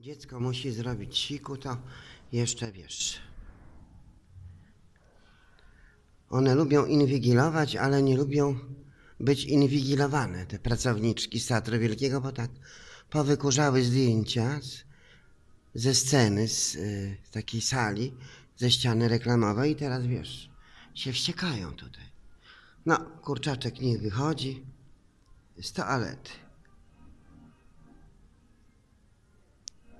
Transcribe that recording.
Dziecko musi zrobić siku, to jeszcze wiesz. One lubią inwigilować, ale nie lubią być inwigilowane, te pracowniczki Teatru Wielkiego, bo tak powykurzały zdjęcia z, ze sceny, z y, takiej sali, ze ściany reklamowej i teraz wiesz, się wściekają tutaj. No, kurczaczek niech wychodzi z toalety.